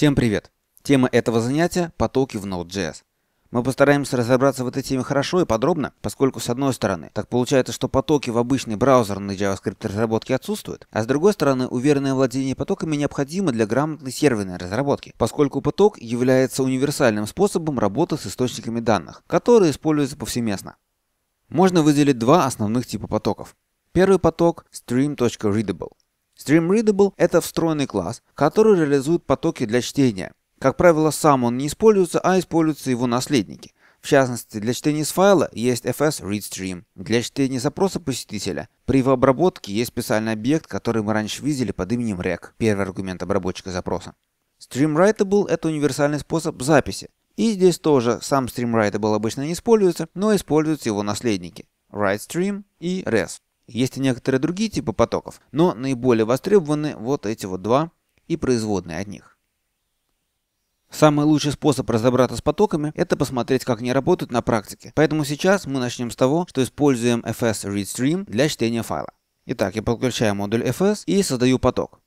Всем привет! Тема этого занятия – потоки в Node.js. Мы постараемся разобраться в этой теме хорошо и подробно, поскольку с одной стороны, так получается, что потоки в обычной браузерной JavaScript разработке отсутствуют, а с другой стороны, уверенное владение потоками необходимо для грамотной серверной разработки, поскольку поток является универсальным способом работы с источниками данных, которые используются повсеместно. Можно выделить два основных типа потоков. Первый поток – stream.readable. StreamReadable – это встроенный класс, который реализует потоки для чтения. Как правило, сам он не используется, а используются его наследники. В частности, для чтения с файла есть FS ReadStream, для чтения запроса посетителя. При его обработке есть специальный объект, который мы раньше видели под именем REC, первый аргумент обработчика запроса. StreamWritable – это универсальный способ записи. И здесь тоже сам StreamWritable обычно не используется, но используются его наследники – WriteStream и RES. Есть и некоторые другие типы потоков, но наиболее востребованы вот эти вот два и производные от них. Самый лучший способ разобраться с потоками – это посмотреть, как они работают на практике. Поэтому сейчас мы начнем с того, что используем FS ReadStream для чтения файла. Итак, я подключаю модуль FS и создаю поток.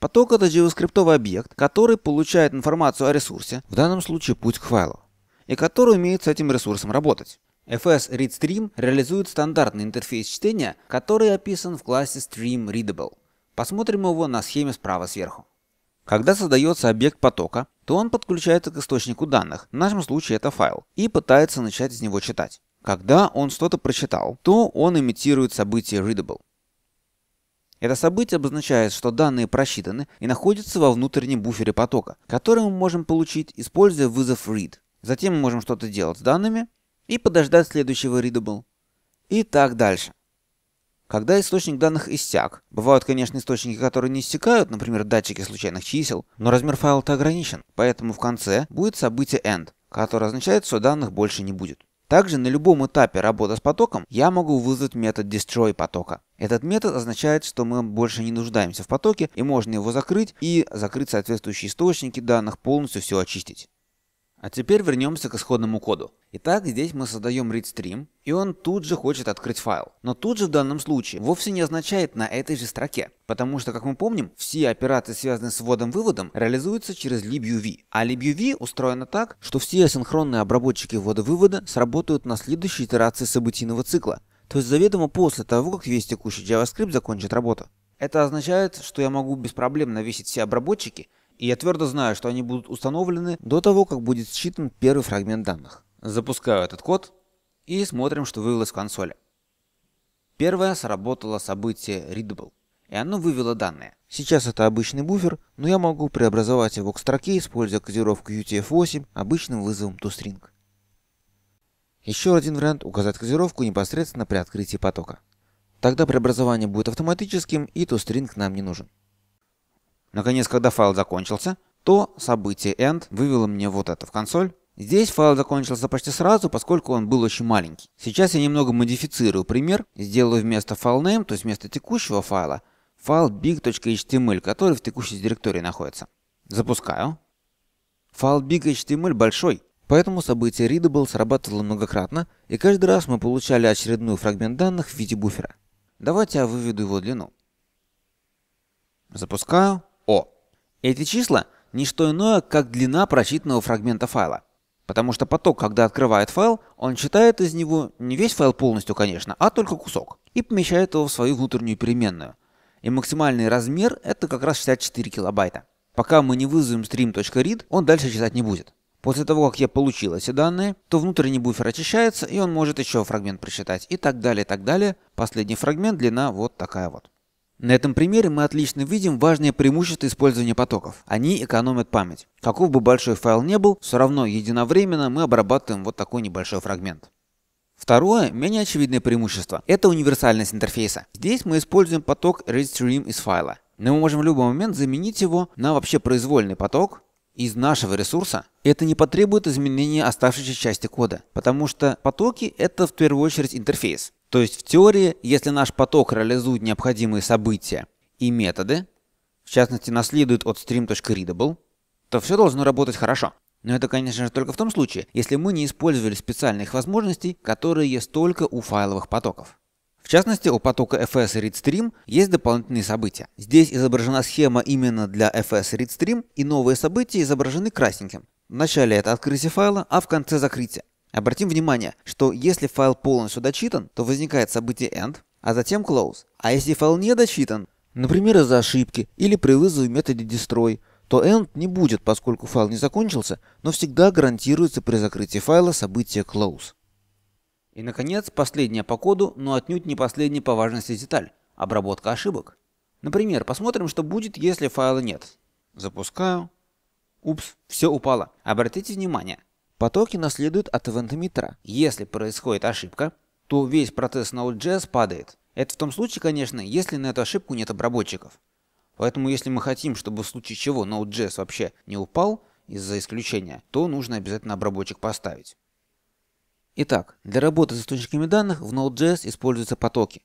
Поток – это JavaScript объект, который получает информацию о ресурсе, в данном случае путь к файлу, и который умеет с этим ресурсом работать. FS ReadStream реализует стандартный интерфейс чтения, который описан в классе Stream.Readable. Посмотрим его на схеме справа сверху. Когда создается объект потока, то он подключается к источнику данных, в нашем случае это файл, и пытается начать из него читать. Когда он что-то прочитал, то он имитирует событие readable. Это событие обозначает, что данные просчитаны и находятся во внутреннем буфере потока, который мы можем получить, используя вызов read. Затем мы можем что-то делать с данными, и подождать следующего readable. И так дальше. Когда источник данных иссяк, бывают, конечно, источники, которые не истекают, например, датчики случайных чисел, но размер файла-то ограничен, поэтому в конце будет событие end, которое означает, что данных больше не будет. Также на любом этапе работы с потоком я могу вызвать метод destroy потока. Этот метод означает, что мы больше не нуждаемся в потоке и можно его закрыть и закрыть соответствующие источники данных, полностью все очистить. А теперь вернемся к исходному коду. Итак, здесь мы создаем readstream, и он тут же хочет открыть файл. Но тут же в данном случае вовсе не означает на этой же строке, потому что, как мы помним, все операции, связанные с вводом-выводом, реализуются через libuv. А libuv устроено так, что все асинхронные обработчики ввода-вывода сработают на следующей итерации событийного цикла, то есть заведомо после того, как весь текущий JavaScript закончит работу. Это означает, что я могу без проблем навесить все обработчики, и я твердо знаю, что они будут установлены до того, как будет считан первый фрагмент данных. Запускаю этот код и смотрим, что вывелось в консоли. Первое сработало событие readable, и оно вывело данные. Сейчас это обычный буфер, но я могу преобразовать его к строке, используя кодировку UTF-8 обычным вызовом toString. Еще один вариант – указать кодировку непосредственно при открытии потока. Тогда преобразование будет автоматическим и toString нам не нужен. Наконец, когда файл закончился, то событие end вывело мне вот это в консоль. Здесь файл закончился почти сразу, поскольку он был очень маленький. Сейчас я немного модифицирую пример, сделаю вместо filename то есть вместо текущего файла, файл big.html, который в текущей директории находится. Запускаю. Файл big.html большой, поэтому событие readable срабатывало многократно, и каждый раз мы получали очередной фрагмент данных в виде буфера. Давайте я выведу его длину. Запускаю. Эти числа – не что иное, как длина прочитанного фрагмента файла. Потому что поток, когда открывает файл, он читает из него не весь файл полностью, конечно, а только кусок, и помещает его в свою внутреннюю переменную. И максимальный размер – это как раз 64 килобайта. Пока мы не вызовем stream.read, он дальше читать не будет. После того, как я получил эти данные, то внутренний буфер очищается, и он может еще фрагмент прочитать, и так далее, и так далее. Последний фрагмент длина вот такая вот. На этом примере мы отлично видим важное преимущество использования потоков. Они экономят память. Каков бы большой файл не был, все равно единовременно мы обрабатываем вот такой небольшой фрагмент. Второе, менее очевидное преимущество – это универсальность интерфейса. Здесь мы используем поток readstream из файла. Но мы можем в любой момент заменить его на вообще произвольный поток, из нашего ресурса, это не потребует изменения оставшейся части кода, потому что потоки — это в первую очередь интерфейс. То есть в теории, если наш поток реализует необходимые события и методы, в частности наследует от stream.readable, то все должно работать хорошо. Но это, конечно же, только в том случае, если мы не использовали специальных возможностей, которые есть только у файловых потоков. В частности, у потока FS ReadStream есть дополнительные события. Здесь изображена схема именно для FS ReadStream, и новые события изображены красненьким. В начале это открытие файла, а в конце закрытие. Обратим внимание, что если файл полностью дочитан, то возникает событие end, а затем close. А если файл не дочитан, например из-за ошибки или при вызове методе destroy, то end не будет, поскольку файл не закончился, но всегда гарантируется при закрытии файла событие close. И, наконец, последняя по коду, но отнюдь не последняя по важности деталь – обработка ошибок. Например, посмотрим, что будет, если файла нет. Запускаю. Упс, все упало. Обратите внимание, потоки наследуют от ивентометра. Если происходит ошибка, то весь процесс Node.js падает. Это в том случае, конечно, если на эту ошибку нет обработчиков. Поэтому если мы хотим, чтобы в случае чего Node.js вообще не упал из-за исключения, то нужно обязательно обработчик поставить. Итак, для работы с источниками данных в Node.js используются потоки.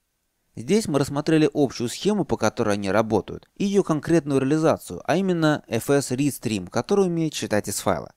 Здесь мы рассмотрели общую схему, по которой они работают, и ее конкретную реализацию, а именно FS Readstream, который умеет читать из файла.